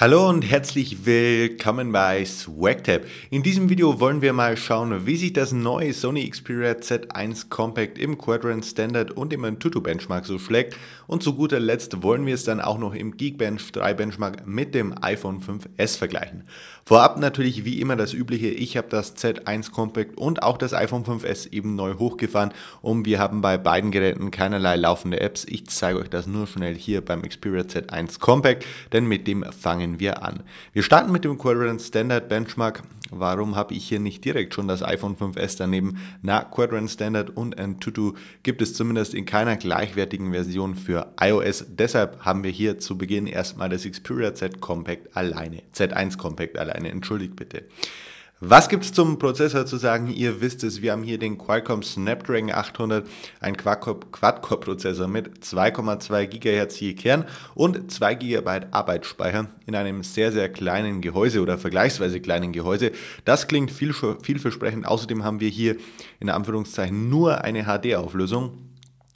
Hallo und herzlich willkommen bei SwagTab. In diesem Video wollen wir mal schauen, wie sich das neue Sony Xperia Z1 Compact im Quadrant Standard und im Antutu Benchmark so schlägt. Und zu guter Letzt wollen wir es dann auch noch im Geekbench 3 Benchmark mit dem iPhone 5S vergleichen. Vorab natürlich wie immer das übliche, ich habe das Z1 Compact und auch das iPhone 5S eben neu hochgefahren und wir haben bei beiden Geräten keinerlei laufende Apps. Ich zeige euch das nur schnell hier beim Xperia Z1 Compact, denn mit dem fangen fangen wir an. Wir starten mit dem Quadrant Standard Benchmark. Warum habe ich hier nicht direkt schon das iPhone 5S daneben? Na, Quadrant Standard und Antutu gibt es zumindest in keiner gleichwertigen Version für iOS. Deshalb haben wir hier zu Beginn erstmal das Xperia Z Compact alleine, Z1 Compact alleine, entschuldigt bitte. Was gibt's zum Prozessor zu sagen? Ihr wisst es, wir haben hier den Qualcomm Snapdragon 800, ein Quad-Core-Prozessor mit 2,2 GHz je Kern und 2 GB Arbeitsspeicher in einem sehr, sehr kleinen Gehäuse oder vergleichsweise kleinen Gehäuse. Das klingt viel, vielversprechend. Außerdem haben wir hier in Anführungszeichen nur eine HD-Auflösung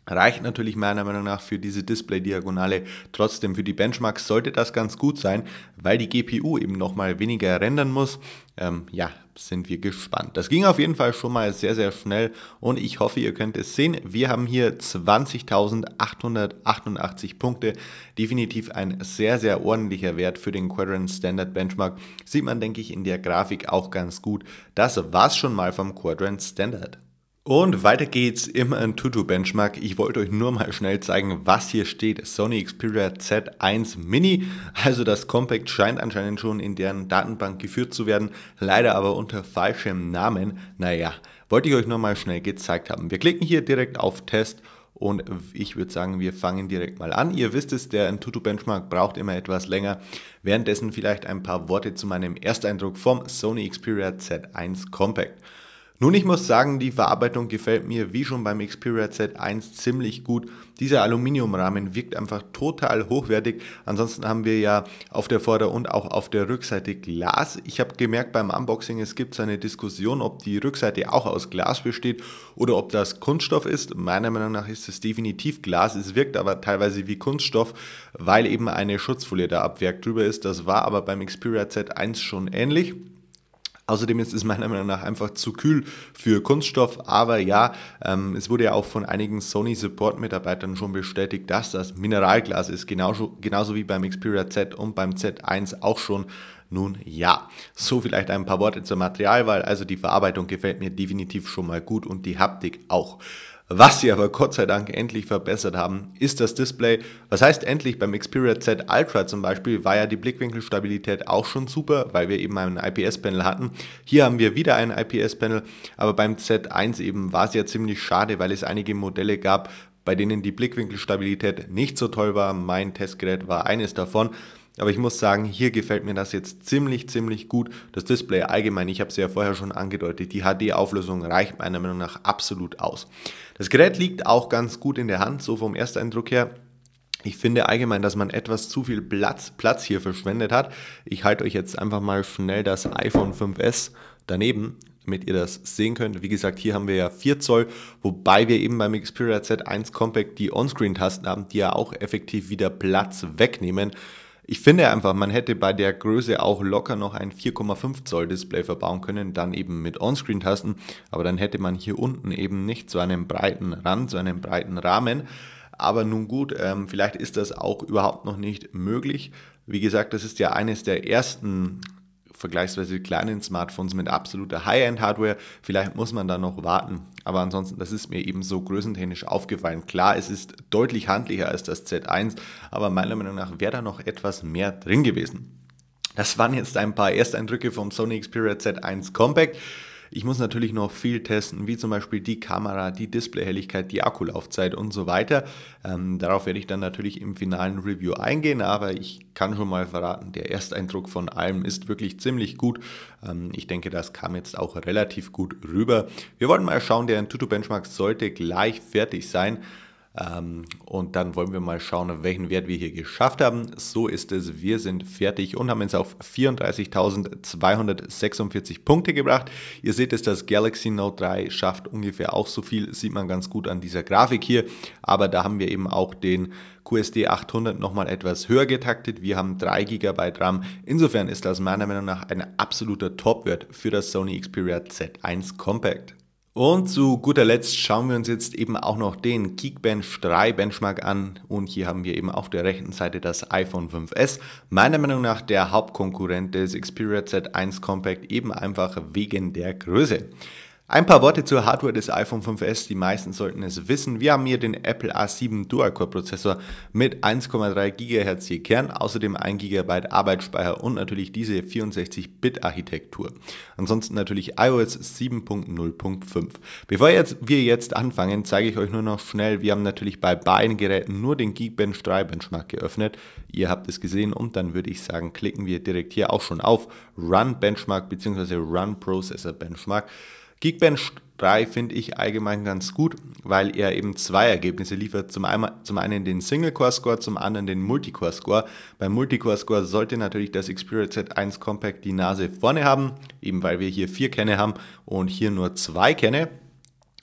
reicht natürlich meiner Meinung nach für diese Display-Diagonale. Trotzdem für die Benchmarks sollte das ganz gut sein, weil die GPU eben nochmal weniger rendern muss. Ähm, ja, sind wir gespannt. Das ging auf jeden Fall schon mal sehr, sehr schnell und ich hoffe, ihr könnt es sehen. Wir haben hier 20.888 Punkte. Definitiv ein sehr, sehr ordentlicher Wert für den Quadrant Standard Benchmark. Sieht man, denke ich, in der Grafik auch ganz gut. Das war's schon mal vom Quadrant Standard. Und weiter geht's im Antutu Benchmark. Ich wollte euch nur mal schnell zeigen, was hier steht. Sony Xperia Z1 Mini. Also das Compact scheint anscheinend schon in deren Datenbank geführt zu werden, leider aber unter falschem Namen. Naja, wollte ich euch nur mal schnell gezeigt haben. Wir klicken hier direkt auf Test und ich würde sagen, wir fangen direkt mal an. Ihr wisst es, der Antutu Benchmark braucht immer etwas länger. Währenddessen vielleicht ein paar Worte zu meinem Ersteindruck vom Sony Xperia Z1 Compact. Nun, ich muss sagen, die Verarbeitung gefällt mir wie schon beim Xperia Z1 ziemlich gut. Dieser Aluminiumrahmen wirkt einfach total hochwertig. Ansonsten haben wir ja auf der Vorder- und auch auf der Rückseite Glas. Ich habe gemerkt beim Unboxing, es gibt so eine Diskussion, ob die Rückseite auch aus Glas besteht oder ob das Kunststoff ist. Meiner Meinung nach ist es definitiv Glas. Es wirkt aber teilweise wie Kunststoff, weil eben eine Schutzfolie da ab Werk drüber ist. Das war aber beim Xperia Z1 schon ähnlich. Außerdem ist es meiner Meinung nach einfach zu kühl für Kunststoff. Aber ja, ähm, es wurde ja auch von einigen Sony Support Mitarbeitern schon bestätigt, dass das Mineralglas ist, genauso, genauso wie beim Xperia Z und beim Z1 auch schon. Nun ja, so vielleicht ein paar Worte zur Materialwahl. Also die Verarbeitung gefällt mir definitiv schon mal gut und die Haptik auch. Was sie aber Gott sei Dank endlich verbessert haben, ist das Display. Was heißt endlich? Beim Xperia Z Ultra zum Beispiel war ja die Blickwinkelstabilität auch schon super, weil wir eben einen IPS-Panel hatten. Hier haben wir wieder einen IPS-Panel, aber beim Z1 eben war es ja ziemlich schade, weil es einige Modelle gab, bei denen die Blickwinkelstabilität nicht so toll war. Mein Testgerät war eines davon. Aber ich muss sagen, hier gefällt mir das jetzt ziemlich, ziemlich gut. Das Display allgemein, ich habe es ja vorher schon angedeutet, die HD-Auflösung reicht meiner Meinung nach absolut aus. Das Gerät liegt auch ganz gut in der Hand, so vom Ersteindruck her. Ich finde allgemein, dass man etwas zu viel Platz, Platz hier verschwendet hat. Ich halte euch jetzt einfach mal schnell das iPhone 5S daneben damit ihr das sehen könnt. Wie gesagt, hier haben wir ja 4 Zoll, wobei wir eben beim Xperia Z1 Compact die onscreen tasten haben, die ja auch effektiv wieder Platz wegnehmen. Ich finde einfach, man hätte bei der Größe auch locker noch ein 4,5 Zoll Display verbauen können, dann eben mit Onscreen-Tasten, aber dann hätte man hier unten eben nicht so einen breiten Rand, so einen breiten Rahmen. Aber nun gut, ähm, vielleicht ist das auch überhaupt noch nicht möglich. Wie gesagt, das ist ja eines der ersten vergleichsweise kleinen Smartphones mit absoluter High-End-Hardware. Vielleicht muss man da noch warten. Aber ansonsten, das ist mir eben so größentechnisch aufgefallen. Klar, es ist deutlich handlicher als das Z1, aber meiner Meinung nach wäre da noch etwas mehr drin gewesen. Das waren jetzt ein paar Ersteindrücke vom Sony Xperia Z1 Compact. Ich muss natürlich noch viel testen, wie zum Beispiel die Kamera, die Displayhelligkeit, die Akkulaufzeit und so weiter. Ähm, darauf werde ich dann natürlich im finalen Review eingehen, aber ich kann schon mal verraten, der Ersteindruck von allem ist wirklich ziemlich gut. Ähm, ich denke, das kam jetzt auch relativ gut rüber. Wir wollen mal schauen, der Intuitu Benchmark sollte gleich fertig sein. Ähm, und dann wollen wir mal schauen, welchen Wert wir hier geschafft haben. So ist es. Wir sind fertig und haben uns auf 34.246 Punkte gebracht. Ihr seht es, das Galaxy Note 3 schafft ungefähr auch so viel. Sieht man ganz gut an dieser Grafik hier. Aber da haben wir eben auch den QSD 800 nochmal etwas höher getaktet. Wir haben 3 GB RAM. Insofern ist das meiner Meinung nach ein absoluter Topwert für das Sony Xperia Z1 Compact. Und zu guter Letzt schauen wir uns jetzt eben auch noch den Geekbench 3 Benchmark an und hier haben wir eben auf der rechten Seite das iPhone 5S. Meiner Meinung nach der Hauptkonkurrent des Xperia Z1 Compact eben einfach wegen der Größe. Ein paar Worte zur Hardware des iPhone 5S, die meisten sollten es wissen. Wir haben hier den Apple A7 Dual-Core-Prozessor mit 1,3 GHz je Kern, außerdem 1 GB Arbeitsspeicher und natürlich diese 64-Bit-Architektur. Ansonsten natürlich iOS 7.0.5. Bevor jetzt, wir jetzt anfangen, zeige ich euch nur noch schnell, wir haben natürlich bei beiden Geräten nur den Geekbench 3 Benchmark geöffnet. Ihr habt es gesehen und dann würde ich sagen, klicken wir direkt hier auch schon auf Run Benchmark bzw. Run Processor Benchmark. Geekbench 3 finde ich allgemein ganz gut, weil er eben zwei Ergebnisse liefert. Zum einen, zum einen den Single-Core-Score, zum anderen den Multicore-Score. Beim Multicore-Score sollte natürlich das Xperia Z1 Compact die Nase vorne haben, eben weil wir hier vier Kerne haben und hier nur zwei Kerne.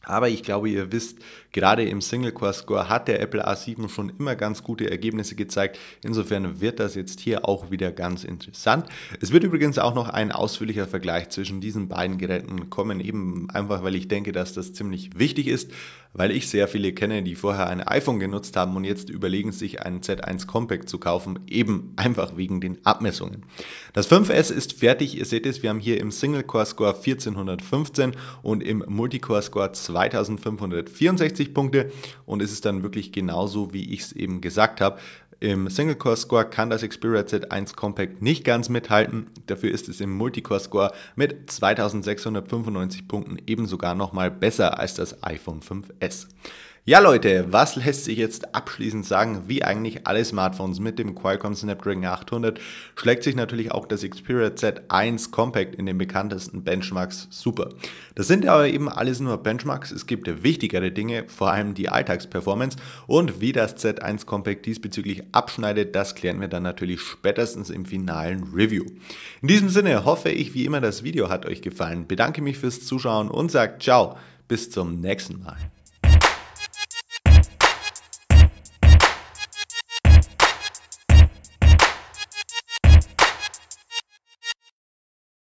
Aber ich glaube, ihr wisst, gerade im Single-Core-Score hat der Apple A7 schon immer ganz gute Ergebnisse gezeigt. Insofern wird das jetzt hier auch wieder ganz interessant. Es wird übrigens auch noch ein ausführlicher Vergleich zwischen diesen beiden Geräten kommen, eben einfach weil ich denke, dass das ziemlich wichtig ist weil ich sehr viele kenne, die vorher ein iPhone genutzt haben und jetzt überlegen sich einen Z1 Compact zu kaufen, eben einfach wegen den Abmessungen. Das 5S ist fertig, ihr seht es, wir haben hier im Single Core Score 1415 und im Multicore Score 2564 Punkte und es ist dann wirklich genauso, wie ich es eben gesagt habe. Im Single-Core-Score kann das Xperia Z1 Compact nicht ganz mithalten, dafür ist es im Multicore-Score mit 2695 Punkten eben sogar nochmal besser als das iPhone 5S. Ja Leute, was lässt sich jetzt abschließend sagen, wie eigentlich alle Smartphones mit dem Qualcomm Snapdragon 800 schlägt sich natürlich auch das Xperia Z1 Compact in den bekanntesten Benchmarks super. Das sind aber eben alles nur Benchmarks, es gibt wichtigere Dinge, vor allem die Alltagsperformance und wie das Z1 Compact diesbezüglich abschneidet, das klären wir dann natürlich spätestens im finalen Review. In diesem Sinne hoffe ich wie immer das Video hat euch gefallen, bedanke mich fürs Zuschauen und sage ciao, bis zum nächsten Mal.